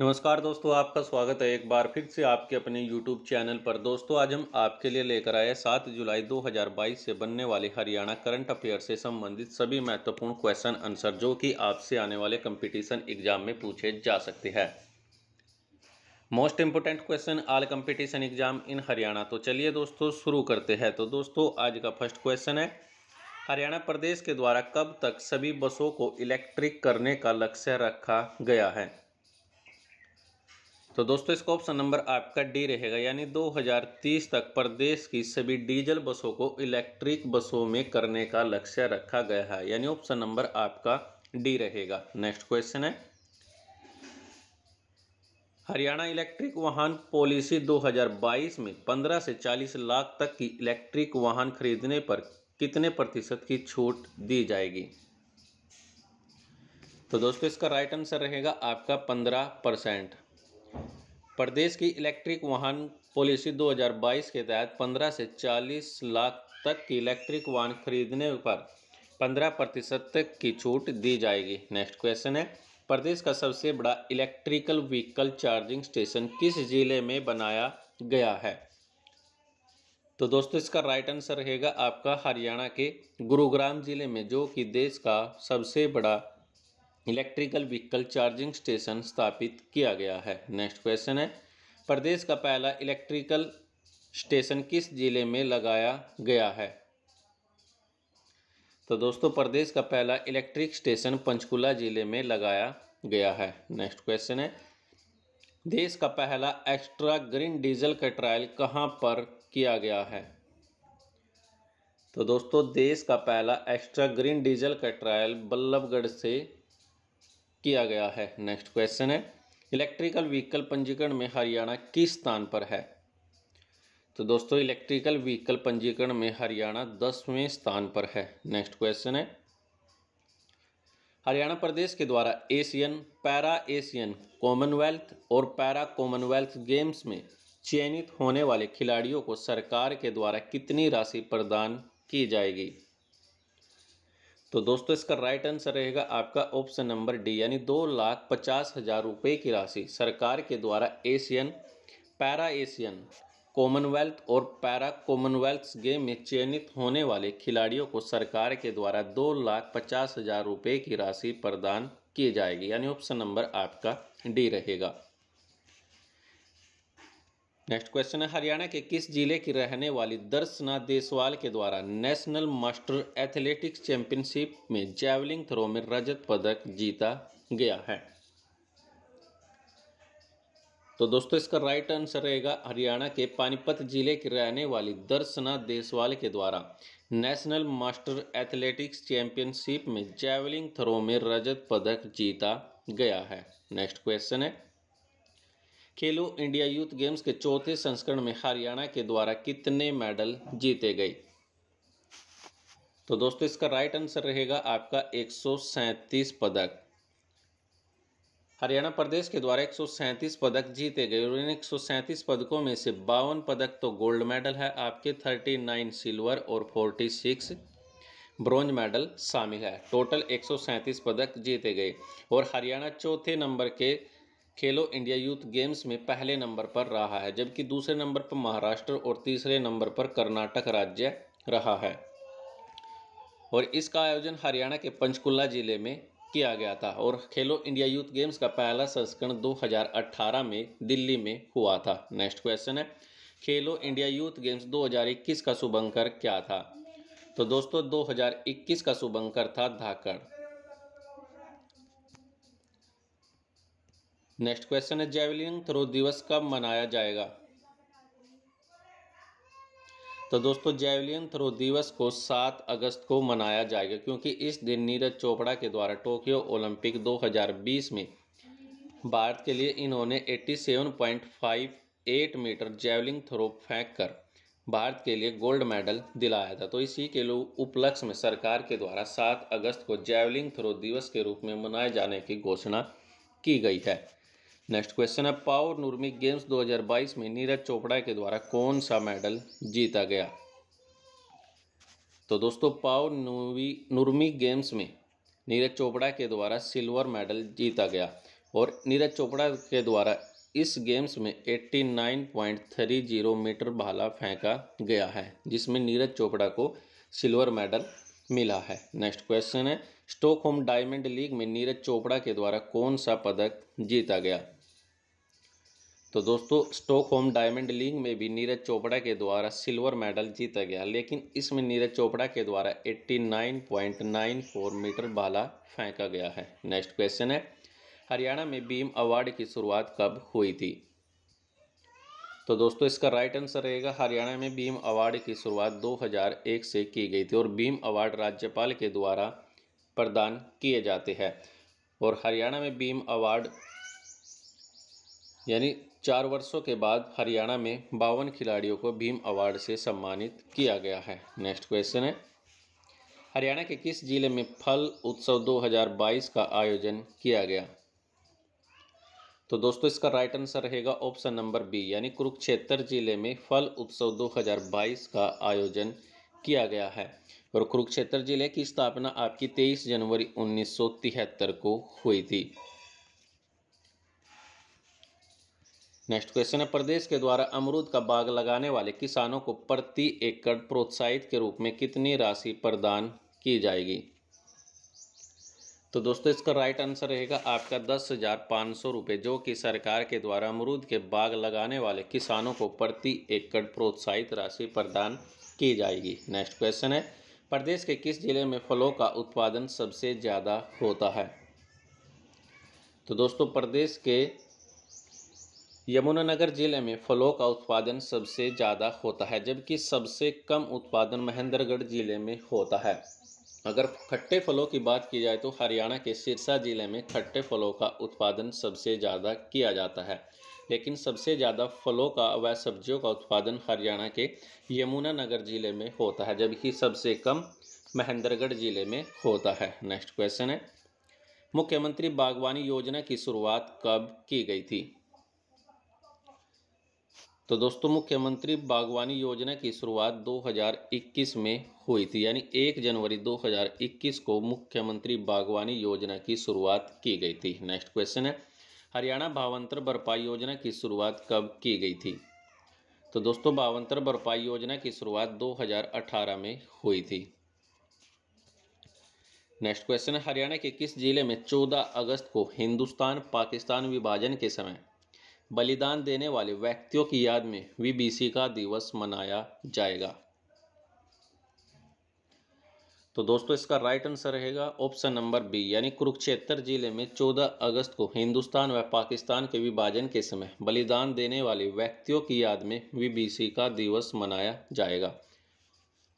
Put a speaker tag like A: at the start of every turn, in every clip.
A: नमस्कार दोस्तों आपका स्वागत है एक बार फिर से आपके अपने YouTube चैनल पर दोस्तों आज हम आपके लिए लेकर आए सात जुलाई 2022 से बनने वाले हरियाणा करंट अफेयर से संबंधित सभी महत्वपूर्ण क्वेश्चन आंसर जो कि आपसे आने वाले कंपटीशन एग्जाम में पूछे जा सकते हैं most important question all competition exam in Haryana तो चलिए दोस्तों शुरू करते हैं तो दोस्तों आज का फर्स्ट क्वेश्चन है हरियाणा प्रदेश के द्वारा कब तक सभी बसों को इलेक्ट्रिक करने का लक्ष्य रखा गया है तो दोस्तों इसका ऑप्शन नंबर आपका डी रहेगा यानी 2030 तक प्रदेश की सभी डीजल बसों को इलेक्ट्रिक बसों में करने का लक्ष्य रखा गया है यानी ऑप्शन नंबर आपका डी रहेगा नेक्स्ट क्वेश्चन है हरियाणा इलेक्ट्रिक वाहन पॉलिसी 2022 में 15 से 40 लाख तक की इलेक्ट्रिक वाहन खरीदने पर कितने प्रतिशत की छूट दी जाएगी तो दोस्तों इसका राइट आंसर रहेगा आपका पंद्रह परसेंट प्रदेश की इलेक्ट्रिक वाहन पॉलिसी 2022 के तहत 15 से 40 लाख तक की इलेक्ट्रिक वाहन खरीदने पर 15 प्रतिशत तक की छूट दी जाएगी नेक्स्ट क्वेश्चन है प्रदेश का सबसे बड़ा इलेक्ट्रिकल व्हीकल चार्जिंग स्टेशन किस जिले में बनाया गया है तो दोस्तों इसका राइट आंसर रहेगा आपका हरियाणा के गुरुग्राम ज़िले में जो कि देश का सबसे बड़ा इलेक्ट्रिकल व्हीकल चार्जिंग स्टेशन स्थापित किया गया है नेक्स्ट क्वेश्चन है प्रदेश का पहला इलेक्ट्रिकल स्टेशन किस जिले में लगाया गया है तो दोस्तों प्रदेश का पहला इलेक्ट्रिक स्टेशन पंचकुला जिले में लगाया गया है नेक्स्ट क्वेश्चन है देश का पहला एक्स्ट्रा ग्रीन डीजल का ट्रायल कहाँ पर किया गया है तो दोस्तों देश का पहला एक्स्ट्रा ग्रीन डीजल का ट्रायल बल्लभगढ़ से किया गया है नेक्स्ट क्वेश्चन है इलेक्ट्रिकल व्हीकल पंजीकरण में हरियाणा किस स्थान पर है तो दोस्तों इलेक्ट्रिकल व्हीकल पंजीकरण में हरियाणा दसवें स्थान पर है नेक्स्ट क्वेश्चन है हरियाणा प्रदेश के द्वारा एशियन पैरा एशियन कॉमनवेल्थ और पैरा कॉमनवेल्थ गेम्स में चयनित होने वाले खिलाड़ियों को सरकार के द्वारा कितनी राशि प्रदान की जाएगी तो दोस्तों इसका राइट आंसर रहेगा आपका ऑप्शन नंबर डी यानी दो लाख पचास हज़ार रुपये की राशि सरकार के द्वारा एशियन पैरा एशियन कॉमनवेल्थ और पैरा कॉमनवेल्थ गेम में चयनित होने वाले खिलाड़ियों को सरकार के द्वारा दो लाख पचास हज़ार रुपये की राशि प्रदान की जाएगी यानी ऑप्शन नंबर आपका डी रहेगा नेक्स्ट क्वेश्चन है हरियाणा के किस जिले की रहने वाली दर्शना देसवाल के द्वारा नेशनल मास्टर एथलेटिक्स चैंपियनशिप में जैवलिंग थ्रो में रजत पदक जीता गया है तो दोस्तों इसका राइट आंसर रहेगा हरियाणा के पानीपत जिले की रहने वाली दर्शना देसवाल के द्वारा नेशनल मास्टर एथलेटिक्स चैंपियनशिप में जैवलिंग थ्रो में रजत पदक जीता गया है नेक्स्ट क्वेश्चन है खेलो इंडिया यूथ गेम्स के चौथे संस्करण में हरियाणा के द्वारा कितने मेडल जीते गए तो दोस्तों इसका राइट आंसर रहेगा आपका 137 पदक हरियाणा प्रदेश के द्वारा एक पदक जीते गए और इन 137 पदकों में से बावन पदक तो गोल्ड मेडल है आपके 39 सिल्वर और 46 ब्रॉन्ज मेडल शामिल है टोटल एक पदक जीते गए और हरियाणा चौथे नंबर के खेलो इंडिया यूथ गेम्स में पहले नंबर पर रहा है जबकि दूसरे नंबर पर महाराष्ट्र और तीसरे नंबर पर कर्नाटक राज्य रहा है और इसका आयोजन हरियाणा के पंचकुला जिले में किया गया था और खेलो इंडिया यूथ गेम्स का पहला संस्करण 2018 में दिल्ली में हुआ था नेक्स्ट क्वेश्चन है खेलो इंडिया यूथ गेम्स 2021 का शुभंकर क्या था तो दोस्तों 2021 का शुभंकर था धाकड़ नेक्स्ट क्वेश्चन है जेवलिन थ्रो दिवस कब मनाया जाएगा तो दोस्तों जेवलिन थ्रो दिवस को 7 अगस्त को मनाया जाएगा क्योंकि इस दिन नीरज चोपड़ा के द्वारा टोक्यो ओलंपिक 2020 में भारत के लिए इन्होंने 87.58 मीटर जेवलिन थ्रो फेंक कर भारत के लिए गोल्ड मेडल दिलाया था तो इसी के उपलक्ष्य में सरकार के द्वारा 7 अगस्त को जेवलिन थ्रो दिवस के रूप में मनाए जाने की घोषणा की गई है नेक्स्ट क्वेश्चन है पावर नुर्मी गेम्स 2022 में नीरज चोपड़ा के द्वारा कौन सा मेडल जीता गया तो दोस्तों पावर नूवी नुर्मी गेम्स में नीरज चोपड़ा के द्वारा सिल्वर मेडल जीता गया और नीरज चोपड़ा के द्वारा इस गेम्स में 89.30 मीटर भाला फेंका गया है जिसमें नीरज चोपड़ा को सिल्वर मेडल मिला है नेक्स्ट क्वेश्चन है स्टोकहोम डायमंड लीग में नीरज चोपड़ा के द्वारा कौन सा पदक जीता गया तो दोस्तों स्टॉकहोम डायमंड लीग में भी नीरज चोपड़ा के द्वारा सिल्वर मेडल जीता गया लेकिन इसमें नीरज चोपड़ा के द्वारा 89.94 मीटर बाला फेंका गया है नेक्स्ट क्वेश्चन है हरियाणा में बीम अवार्ड की शुरुआत कब हुई थी तो दोस्तों इसका राइट आंसर रहेगा हरियाणा में बीम अवार्ड की शुरुआत 2001 से की गई थी और बीम अवार्ड राज्यपाल के द्वारा प्रदान किए जाते हैं और हरियाणा में बीम अवार्ड यानी चार वर्षों के बाद हरियाणा में बावन खिलाड़ियों को भीम अवार्ड से सम्मानित किया गया है नेक्स्ट क्वेश्चन है हरियाणा के किस जिले में फल उत्सव 2022 का आयोजन किया गया तो दोस्तों इसका राइट आंसर रहेगा ऑप्शन नंबर बी यानी कुरुक्षेत्र जिले में फल उत्सव 2022 का आयोजन किया गया है और कुरुक्षेत्र जिले की स्थापना आपकी 23 जनवरी 1973 को हुई थी नेक्स्ट क्वेश्चन है प्रदेश के द्वारा अमरूद का बाग लगाने वाले किसानों को प्रति एकड़ प्रोत्साहित के रूप में कितनी राशि प्रदान की जाएगी तो दोस्तों इसका राइट आंसर रहेगा आपका दस हज़ार पाँच सौ रुपये जो कि सरकार के द्वारा अमरूद के बाग लगाने वाले किसानों को प्रति एकड़ प्रोत्साहित राशि प्रदान की जाएगी नेक्स्ट क्वेश्चन है प्रदेश के किस जिले में फलों का उत्पादन सबसे ज़्यादा होता है तो दोस्तों प्रदेश के यमुनानगर जिले में फलों का उत्पादन सबसे ज़्यादा होता है जबकि सबसे कम उत्पादन महेंद्रगढ़ जिले में होता है अगर खट्टे फलों की बात की जाए तो हरियाणा के सिरसा जिले में खट्टे फलों का उत्पादन सबसे ज़्यादा किया जाता है लेकिन सबसे ज़्यादा फलों का व सब्जियों का उत्पादन हरियाणा के यमुनानगर जिले में होता है जबकि सबसे कम महेंद्रगढ़ जिले में होता है नेक्स्ट क्वेश्चन है मुख्यमंत्री बागवानी योजना की शुरुआत कब की गई थी तो दोस्तों मुख्यमंत्री बागवानी योजना की शुरुआत 2021 में हुई थी यानी 1 जनवरी 2021 को मुख्यमंत्री बागवानी योजना की शुरुआत की गई थी नेक्स्ट क्वेश्चन है हरियाणा भावंतर भरपाई योजना की शुरुआत कब की गई थी तो दोस्तों भावंतर भरपाई योजना की शुरुआत 2018 में हुई थी नेक्स्ट क्वेश्चन है हरियाणा के किस जिले में 14 अगस्त को हिंदुस्तान पाकिस्तान विभाजन के समय बलिदान देने वाले व्यक्तियों की याद में वीबीसी का दिवस मनाया जाएगा तो दोस्तों इसका राइट आंसर रहेगा ऑप्शन नंबर बी यानी कुरुक्षेत्र जिले में 14 अगस्त को हिंदुस्तान व पाकिस्तान के विभाजन के समय बलिदान देने वाले व्यक्तियों की याद में वीबीसी का दिवस मनाया जाएगा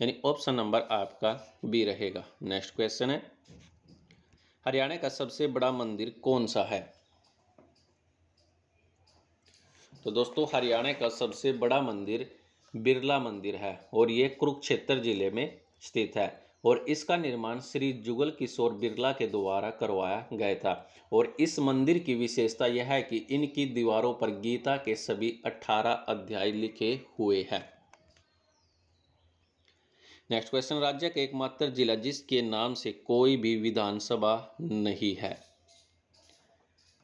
A: यानी ऑप्शन नंबर आपका बी रहेगा नेक्स्ट क्वेश्चन है हरियाणा का सबसे बड़ा मंदिर कौन सा है तो दोस्तों हरियाणा का सबसे बड़ा मंदिर बिरला मंदिर है और ये कुरुक्षेत्र जिले में स्थित है और इसका निर्माण श्री जुगल किशोर बिरला के द्वारा करवाया गया था और इस मंदिर की विशेषता यह है कि इनकी दीवारों पर गीता के सभी 18 अध्याय लिखे हुए हैं नेक्स्ट क्वेश्चन राज्य का एकमात्र जिला जिसके नाम से कोई भी विधानसभा नहीं है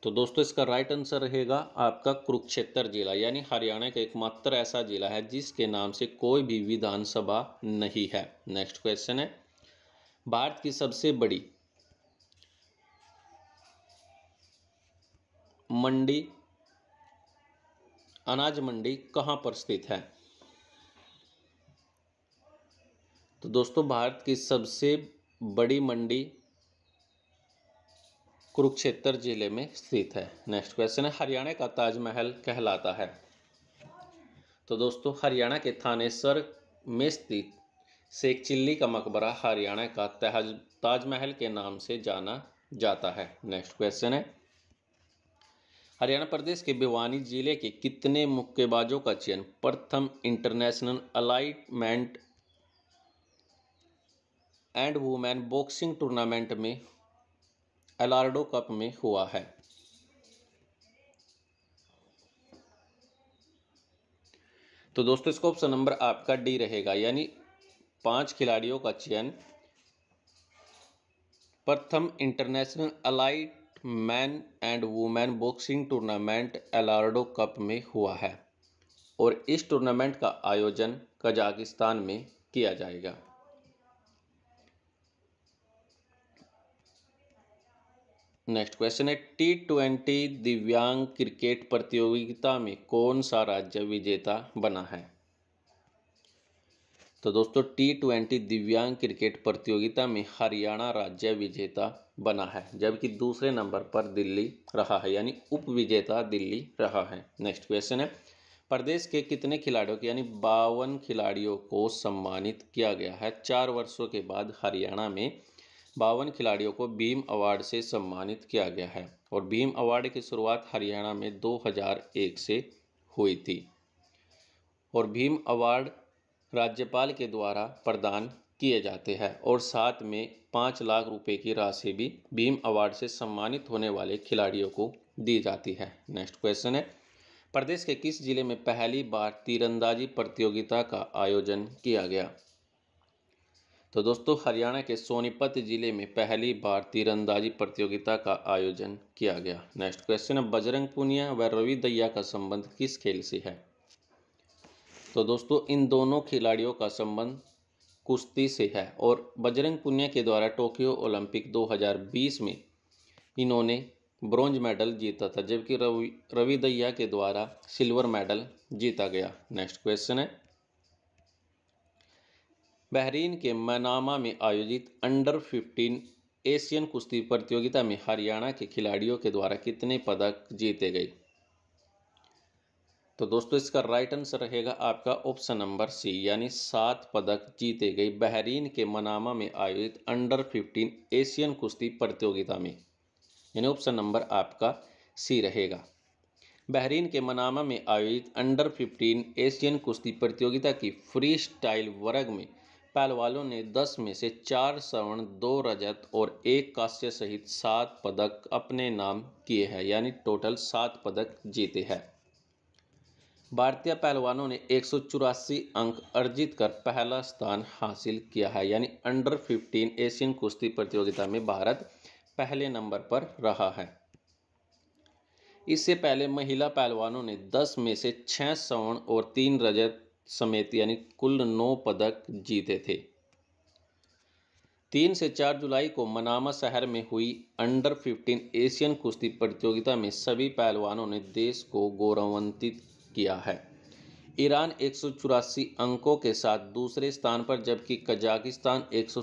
A: तो दोस्तों इसका राइट आंसर रहेगा आपका कुरुक्षेत्र जिला यानी हरियाणा का एकमात्र ऐसा जिला है जिसके नाम से कोई भी विधानसभा नहीं है नेक्स्ट क्वेश्चन है भारत की सबसे बड़ी मंडी अनाज मंडी कहां पर स्थित है तो दोस्तों भारत की सबसे बड़ी मंडी कुरुक्षेत्र जिले में स्थित है नेक्स्ट क्वेश्चन है हरियाणा का ताजमहल कहलाता है तो दोस्तों हरियाणा के थानेसर में स्थित शेख चिल्ली का मकबरा हरियाणा का तहज ताजमहल के नाम से जाना जाता है नेक्स्ट क्वेश्चन है हरियाणा प्रदेश के भिवानी जिले के कितने मुक्केबाजों का चयन प्रथम international elite men and women boxing tournament में एलार्डो कप में हुआ है तो दोस्तों इसका ऑप्शन नंबर आपका डी रहेगा यानी पांच खिलाड़ियों का चयन प्रथम international elite men and women boxing tournament Elorda cup में हुआ है और इस टूर्नामेंट का आयोजन कजाकिस्तान में किया जाएगा नेक्स्ट क्वेश्चन है टी ट्वेंटी दिव्यांग क्रिकेट प्रतियोगिता में कौन सा राज्य विजेता बना है तो दोस्तों टी ट्वेंटी दिव्यांग क्रिकेट प्रतियोगिता में हरियाणा राज्य विजेता बना है जबकि दूसरे नंबर पर दिल्ली रहा है यानी उप विजेता दिल्ली रहा है नेक्स्ट क्वेश्चन है प्रदेश के कितने खिलाड़ियों के यानी बावन खिलाड़ियों को सम्मानित किया गया है चार वर्षों के बाद हरियाणा में बावन खिलाड़ियों को भीम अवार्ड से सम्मानित किया गया है और भीम अवार्ड की शुरुआत हरियाणा में 2001 से हुई थी और भीम अवार्ड राज्यपाल के द्वारा प्रदान किए जाते हैं और साथ में पाँच लाख रुपए की राशि भी भीम अवार्ड से सम्मानित होने वाले खिलाड़ियों को दी जाती है नेक्स्ट क्वेश्चन है प्रदेश के किस जिले में पहली बार तीरंदाजी प्रतियोगिता का आयोजन किया गया तो दोस्तों हरियाणा के सोनीपत जिले में पहली बार तीरंदाजी प्रतियोगिता का आयोजन किया गया नेक्स्ट क्वेश्चन है बजरंग पुनिया व रवि दैया का संबंध किस खेल से है तो दोस्तों इन दोनों खिलाड़ियों का संबंध कुश्ती से है और बजरंग पुनिया के द्वारा टोक्यो ओलंपिक 2020 में इन्होंने ब्रॉन्ज मेडल जीता था जबकि रवि रवि दैया के द्वारा सिल्वर मेडल जीता गया नेक्स्ट क्वेश्चन है बहरीन के मनामा में आयोजित अंडर 15 एशियन कुश्ती प्रतियोगिता में हरियाणा के खिलाड़ियों के द्वारा कितने पदक जीते गए तो दोस्तों इसका राइट आंसर रहेगा आपका ऑप्शन नंबर सी यानी सात पदक जीते गए बहरीन के मनामा में आयोजित अंडर 15 एशियन कुश्ती प्रतियोगिता में यानी ऑप्शन नंबर आपका सी रहेगा बहरीन के मनामा में आयोजित अंडर 15 एशियन कुश्ती प्रतियोगिता की फ्री स्टाइल वर्ग में पहलवानों ने 10 में से चार स्वर्ण दो रजत और एक कांस्य सहित सात पदक अपने नाम किए हैं यानी टोटल सात पदक जीते हैं भारतीय पहलवानों ने एक अंक अर्जित कर पहला स्थान हासिल किया है यानी अंडर 15 एशियन कुश्ती प्रतियोगिता में भारत पहले नंबर पर रहा है इससे पहले महिला पहलवानों ने 10 में से छः स्वर्ण और तीन रजत समेत यानी कुल नौ पदक जीते थे तीन से चार जुलाई को मनामा शहर में हुई अंडर 15 एशियन कुश्ती प्रतियोगिता में सभी पहलवानों ने देश को गौरवान्वित किया है ईरान एक अंकों के साथ दूसरे स्थान पर जबकि कजाकिस्तान एक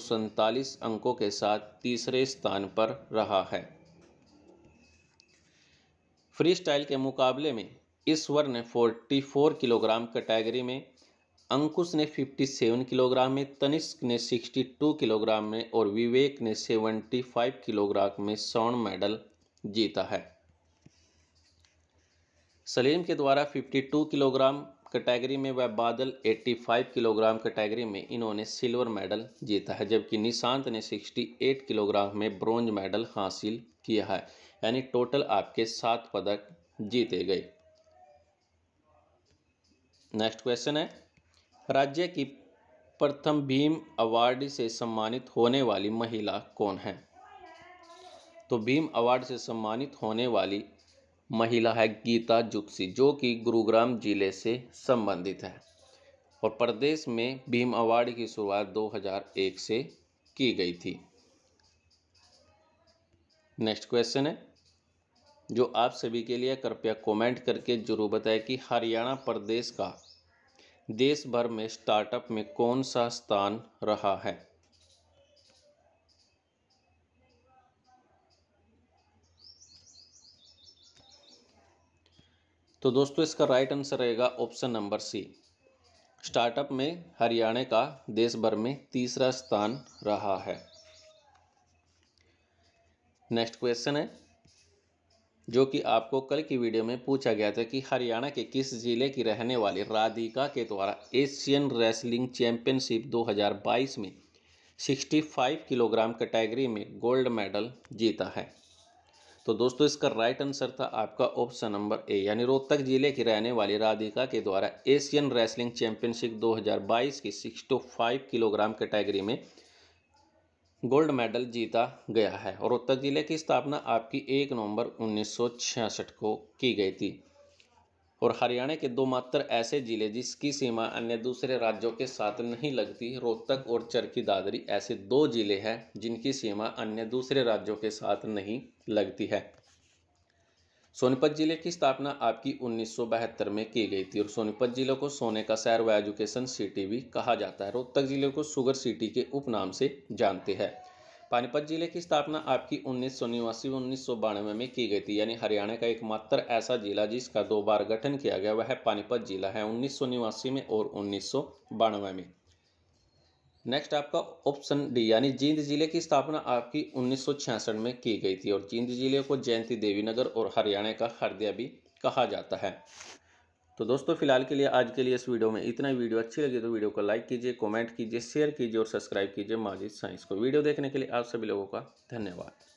A: अंकों के साथ तीसरे स्थान पर रहा है फ्री स्टाइल के मुकाबले में इस वर ने 44 किलोग्राम कैटेगरी में अंकुश ने 57 किलोग्राम में तनिष्क ने 62 किलोग्राम में और विवेक ने 75 किलोग्राम में स्वर्ण मेडल जीता है सलीम के द्वारा 52 किलोग्राम कैटेगरी में व बादल 85 किलोग्राम कैटेगरी में इन्होंने सिल्वर मेडल जीता है जबकि निशांत ने 68 किलोग्राम में ब्रॉन्ज मेडल हासिल किया है यानी टोटल आपके सात पदक जीते गए नेक्स्ट क्वेश्चन है राज्य की प्रथम भीम अवार्ड से सम्मानित होने वाली महिला कौन है तो भीम अवार्ड से सम्मानित होने वाली महिला है गीता जुक्सी जो कि गुरुग्राम जिले से संबंधित है और प्रदेश में भीम अवार्ड की शुरुआत 2001 से की गई थी नेक्स्ट क्वेश्चन है जो आप सभी के लिए कृपया कमेंट करके जरूर बताएं कि हरियाणा प्रदेश का देश भर में स्टार्टअप में कौन सा स्थान रहा है तो दोस्तों इसका राइट आंसर रहेगा ऑप्शन नंबर सी स्टार्टअप में हरियाणा का देश भर में तीसरा स्थान रहा है नेक्स्ट क्वेश्चन है जो कि आपको कल की वीडियो में पूछा गया था कि हरियाणा के किस ज़िले की रहने वाली राधिका के द्वारा एशियन रेसलिंग चैंपियनशिप 2022 में 65 किलोग्राम कैटेगरी में गोल्ड मेडल जीता है तो दोस्तों इसका राइट आंसर था आपका ऑप्शन नंबर ए यानी रोहतक जिले की रहने वाली राधिका के द्वारा एशियन रेसलिंग चैंपियनशिप 2022 की 65 किलोग्राम कैटेगरी में गोल्ड मेडल जीता गया है और रोहतक ज़िले की स्थापना आपकी एक नवंबर 1966 को की गई थी और हरियाणा के दो मात्र ऐसे जिले जिसकी सीमा अन्य दूसरे राज्यों के साथ नहीं लगती रोहतक और चरखी दादरी ऐसे दो जिले हैं जिनकी सीमा अन्य दूसरे राज्यों के साथ नहीं लगती है सोनीपत जिले की स्थापना आपकी 1972 में की गई थी और सोनीपत जिले को सोने का शहर व एजुकेशन सिटी भी कहा जाता है रोहतक जिले को शुगर सिटी के उपनाम से जानते हैं पानीपत जिले की स्थापना आपकी उन्नीस सौ निवासी उन्नीस सौ बानवे में की गई थी यानी हरियाणा का एकमात्र ऐसा जिला जिसका दो बार गठन किया गया वह पानीपत जिला है उन्नीस सौ निवासी में और उन्नीस सौ बानवे में नेक्स्ट आपका ऑप्शन डी यानी जींद जिले की स्थापना आपकी 1966 में की गई थी और जींद जिले को जयंती देवी नगर और हरियाणा का हरदिया भी कहा जाता है तो दोस्तों फिलहाल के लिए आज के लिए इस वीडियो में इतना वीडियो अच्छी लगी तो वीडियो को लाइक कीजिए कमेंट कीजिए शेयर कीजिए और सब्सक्राइब कीजिए माजिद साइंस को वीडियो देखने के लिए आप सभी लोगों का धन्यवाद